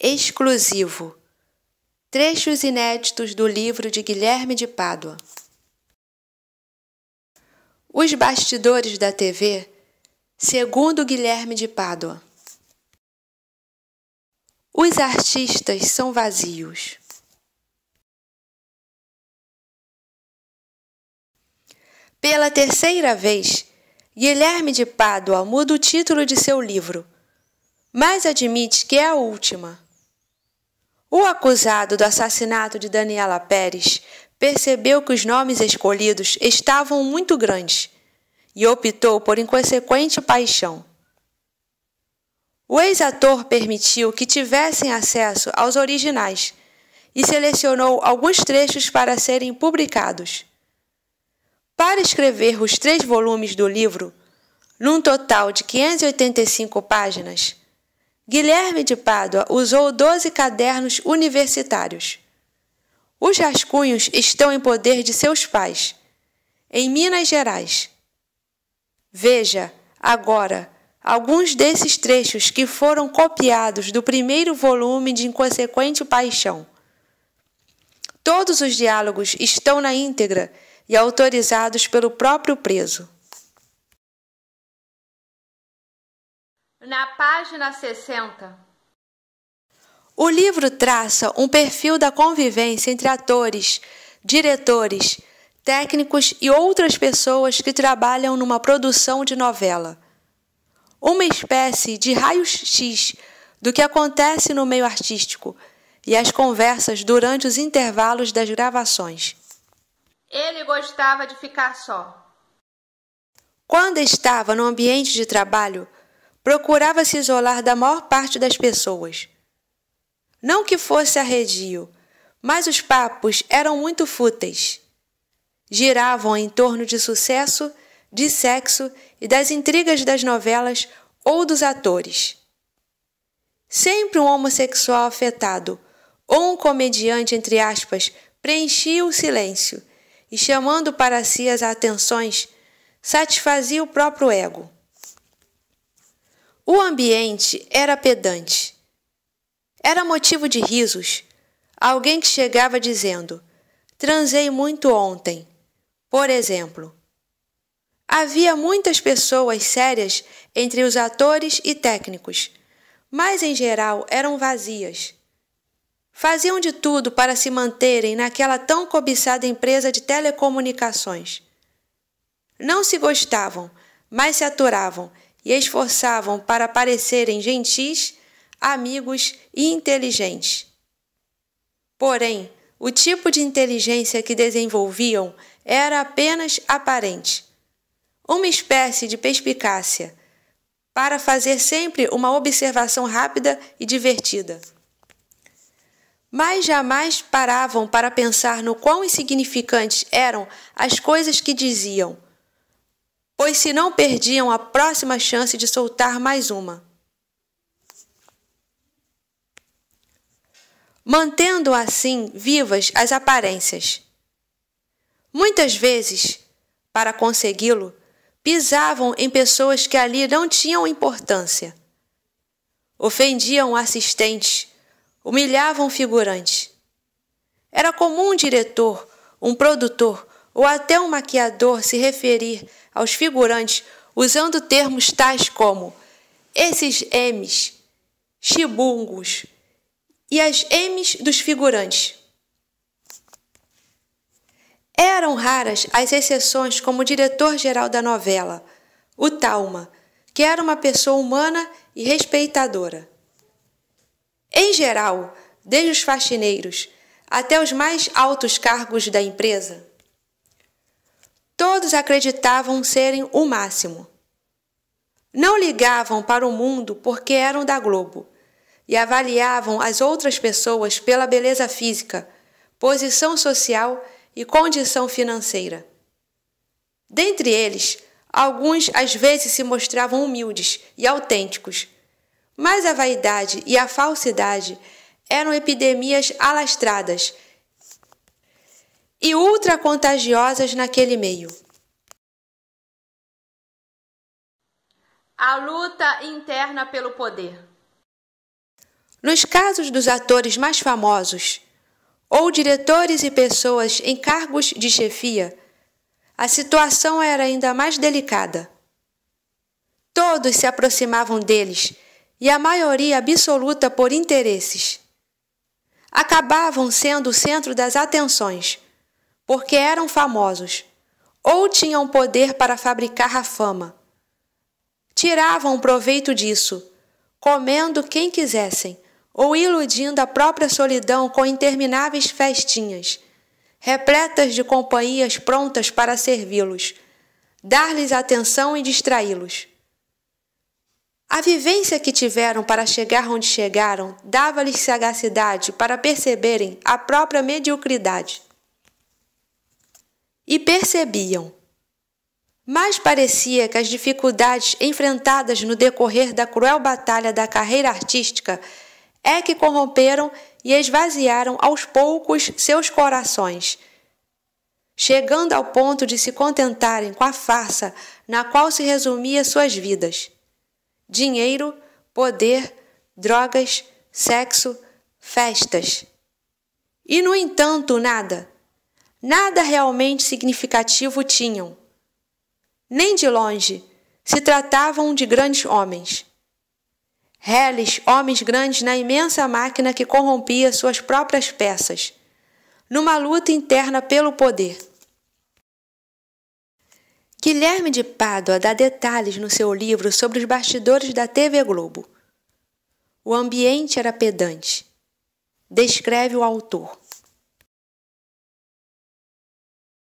exclusivo. Trechos inéditos do livro de Guilherme de Pádua. Os bastidores da TV, segundo Guilherme de Pádua. Os artistas são vazios. Pela terceira vez, Guilherme de Pádua muda o título de seu livro, mas admite que é a última. O acusado do assassinato de Daniela Pérez percebeu que os nomes escolhidos estavam muito grandes e optou por inconsequente paixão. O ex-ator permitiu que tivessem acesso aos originais e selecionou alguns trechos para serem publicados. Para escrever os três volumes do livro, num total de 585 páginas, Guilherme de Pádua usou 12 cadernos universitários. Os rascunhos estão em poder de seus pais, em Minas Gerais. Veja, agora, alguns desses trechos que foram copiados do primeiro volume de Inconsequente Paixão. Todos os diálogos estão na íntegra e autorizados pelo próprio preso. na página 60. O livro traça um perfil da convivência entre atores, diretores, técnicos e outras pessoas que trabalham numa produção de novela. Uma espécie de raio-x do que acontece no meio artístico e as conversas durante os intervalos das gravações. Ele gostava de ficar só. Quando estava no ambiente de trabalho, procurava se isolar da maior parte das pessoas. Não que fosse arredio, mas os papos eram muito fúteis. Giravam em torno de sucesso, de sexo e das intrigas das novelas ou dos atores. Sempre um homossexual afetado ou um comediante, entre aspas, preenchia o silêncio e, chamando para si as atenções, satisfazia o próprio ego. O ambiente era pedante. Era motivo de risos. Alguém que chegava dizendo: Transei muito ontem. Por exemplo. Havia muitas pessoas sérias entre os atores e técnicos, mas em geral eram vazias. Faziam de tudo para se manterem naquela tão cobiçada empresa de telecomunicações. Não se gostavam, mas se aturavam e esforçavam para parecerem gentis, amigos e inteligentes. Porém, o tipo de inteligência que desenvolviam era apenas aparente. Uma espécie de perspicácia, para fazer sempre uma observação rápida e divertida. Mas jamais paravam para pensar no quão insignificantes eram as coisas que diziam pois se não perdiam a próxima chance de soltar mais uma. Mantendo assim vivas as aparências. Muitas vezes, para consegui-lo, pisavam em pessoas que ali não tinham importância. Ofendiam assistentes, humilhavam figurantes. Era comum um diretor, um produtor ou até um maquiador se referir aos figurantes usando termos tais como esses M's, chibungos e as M's dos figurantes. Eram raras as exceções como diretor-geral da novela, o Talma, que era uma pessoa humana e respeitadora. Em geral, desde os faxineiros até os mais altos cargos da empresa, todos acreditavam serem o máximo. Não ligavam para o mundo porque eram da Globo e avaliavam as outras pessoas pela beleza física, posição social e condição financeira. Dentre eles, alguns às vezes se mostravam humildes e autênticos, mas a vaidade e a falsidade eram epidemias alastradas e ultra contagiosas naquele meio. A luta interna pelo poder. Nos casos dos atores mais famosos, ou diretores e pessoas em cargos de chefia, a situação era ainda mais delicada. Todos se aproximavam deles e a maioria absoluta por interesses. Acabavam sendo o centro das atenções porque eram famosos, ou tinham poder para fabricar a fama. Tiravam proveito disso, comendo quem quisessem, ou iludindo a própria solidão com intermináveis festinhas, repletas de companhias prontas para servi-los, dar-lhes atenção e distraí-los. A vivência que tiveram para chegar onde chegaram dava-lhes sagacidade para perceberem a própria mediocridade e percebiam. Mas parecia que as dificuldades enfrentadas no decorrer da cruel batalha da carreira artística é que corromperam e esvaziaram aos poucos seus corações, chegando ao ponto de se contentarem com a farsa na qual se resumia suas vidas: dinheiro, poder, drogas, sexo, festas. E, no entanto, nada. Nada realmente significativo tinham. Nem de longe se tratavam de grandes homens. Reles, homens grandes na imensa máquina que corrompia suas próprias peças, numa luta interna pelo poder. Guilherme de Pádua dá detalhes no seu livro sobre os bastidores da TV Globo. O ambiente era pedante. Descreve o autor.